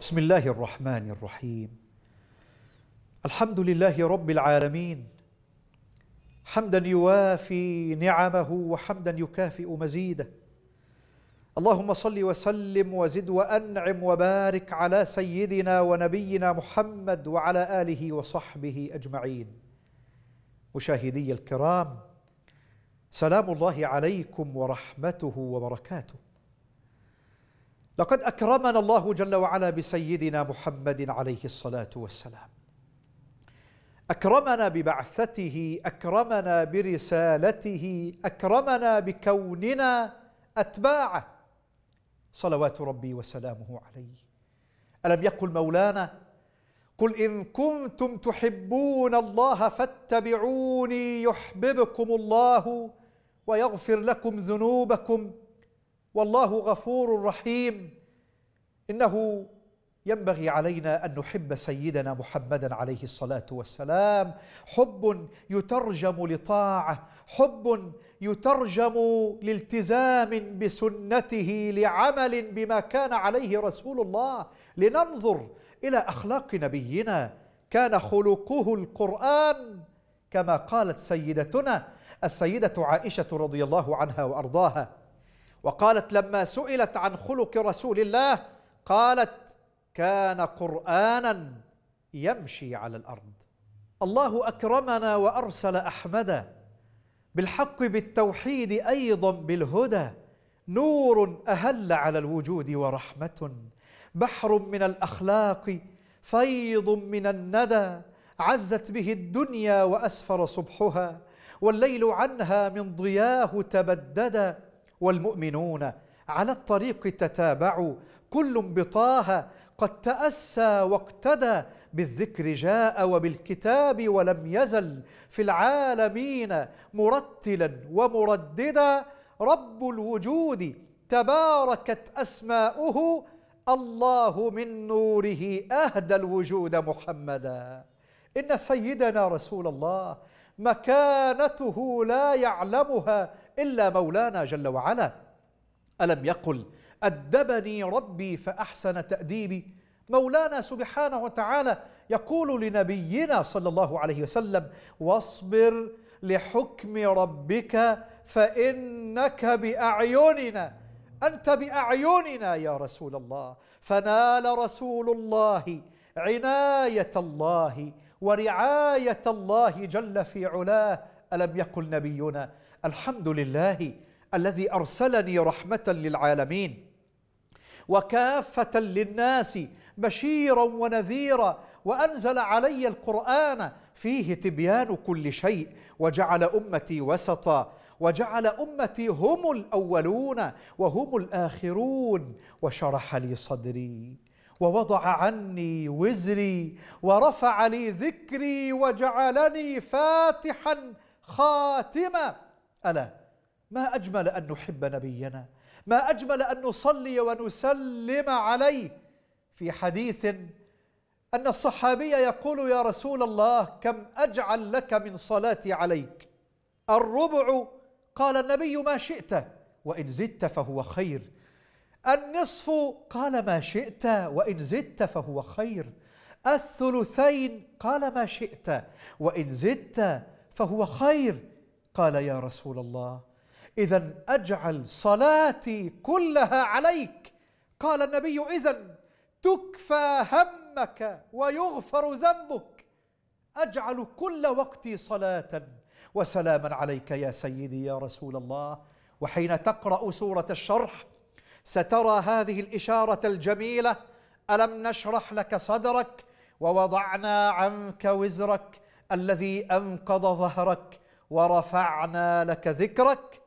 بسم الله الرحمن الرحيم الحمد لله رب العالمين حمدا يوافي نعمه وحمدا يكافئ مزيده اللهم صل وسلم وزد وانعم وبارك على سيدنا ونبينا محمد وعلى اله وصحبه اجمعين مشاهدي الكرام سلام الله عليكم ورحمته وبركاته لقد أكرمنا الله جل وعلا بسيدنا محمد عليه الصلاة والسلام أكرمنا ببعثته أكرمنا برسالته أكرمنا بكوننا أتباعه صلوات ربي وسلامه عليه ألم يقل مولانا قل إن كنتم تحبون الله فاتبعوني يحببكم الله ويغفر لكم ذنوبكم والله غفور رحيم انه ينبغي علينا ان نحب سيدنا محمدا عليه الصلاه والسلام حب يترجم لطاعه حب يترجم لالتزام بسنته لعمل بما كان عليه رسول الله لننظر الى اخلاق نبينا كان خلقه القران كما قالت سيدتنا السيده عائشه رضي الله عنها وارضاها وقالت لما سئلت عن خلق رسول الله قالت كان قرانا يمشي على الارض الله اكرمنا وارسل احمدا بالحق بالتوحيد ايضا بالهدى نور اهل على الوجود ورحمه بحر من الاخلاق فيض من الندى عزت به الدنيا واسفر صبحها والليل عنها من ضياه تبددا والمؤمنون على الطريق تتابعوا كل بطاها قد تأسى واقتدى بالذكر جاء وبالكتاب ولم يزل في العالمين مرتلا ومرددا رب الوجود تباركت أسماؤه الله من نوره أهدى الوجود محمدا إن سيدنا رسول الله مكانته لا يعلمها إلا مولانا جل وعلا ألم يقل أدبني ربي فأحسن تأديبي مولانا سبحانه وتعالى يقول لنبينا صلى الله عليه وسلم واصبر لحكم ربك فإنك بأعيننا أنت بأعيننا يا رسول الله فنال رسول الله عناية الله ورعاية الله جل في علاه ألم يقل نبينا الحمد لله الذي ارسلني رحمه للعالمين وكافه للناس بشيرا ونذيرا وانزل علي القران فيه تبيان كل شيء وجعل امتي وسطا وجعل امتي هم الاولون وهم الاخرون وشرح لي صدري ووضع عني وزري ورفع لي ذكري وجعلني فاتحا خاتما الا ما أجمل أن نحب نبينا ما أجمل أن نصلي ونسلم عليه في حديث أن الصحابي يقول يا رسول الله كم أجعل لك من صلاتي عليك الربع قال النبي ما شئت وإن زدت فهو خير النصف قال ما شئت وإن زدت فهو خير الثلثين قال ما شئت وإن زدت فهو خير قال يا رسول الله إذا أجعل صلاتي كلها عليك قال النبي إذا تكفى همك ويغفر ذنبك أجعل كل وقتي صلاة وسلاما عليك يا سيدي يا رسول الله وحين تقرأ سورة الشرح سترى هذه الإشارة الجميلة ألم نشرح لك صدرك ووضعنا عنك وزرك الذي أنقض ظهرك ورفعنا لك ذكرك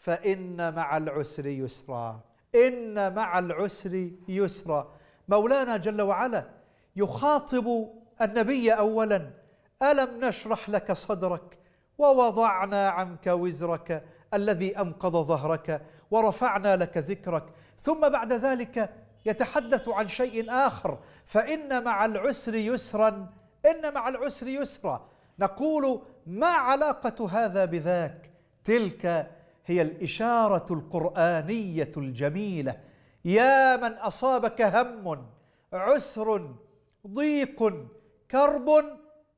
فإن مع العسر يسرا إن مع العسر يسرا مولانا جل وعلا يخاطب النبي أولا ألم نشرح لك صدرك ووضعنا عنك وزرك الذي أنقض ظهرك ورفعنا لك ذكرك ثم بعد ذلك يتحدث عن شيء آخر فإن مع العسر يسرا إن مع العسر يسرا نقول ما علاقة هذا بذاك تلك هي الإشارة القرآنية الجميلة يا من أصابك هم عسر ضيق كرب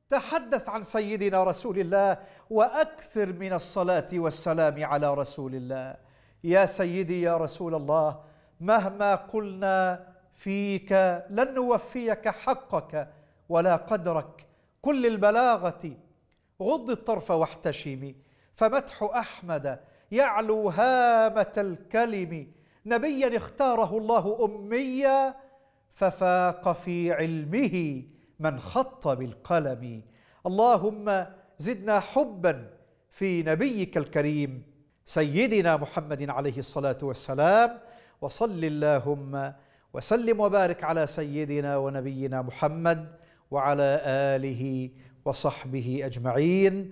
تحدث عن سيدنا رسول الله واكثر من الصلاه والسلام على رسول الله يا سيدي يا رسول الله مهما قلنا فيك لن نوفيك حقك ولا قدرك كل البلاغه غض الطرف واحتشمي فمدح احمد يعلو هامة الكلم نبيا اختاره الله أميا ففاق في علمه من خط بالقلم اللهم زدنا حبا في نبيك الكريم سيدنا محمد عليه الصلاة والسلام وصل اللهم وسلم وبارك على سيدنا ونبينا محمد وعلى آله وصحبه أجمعين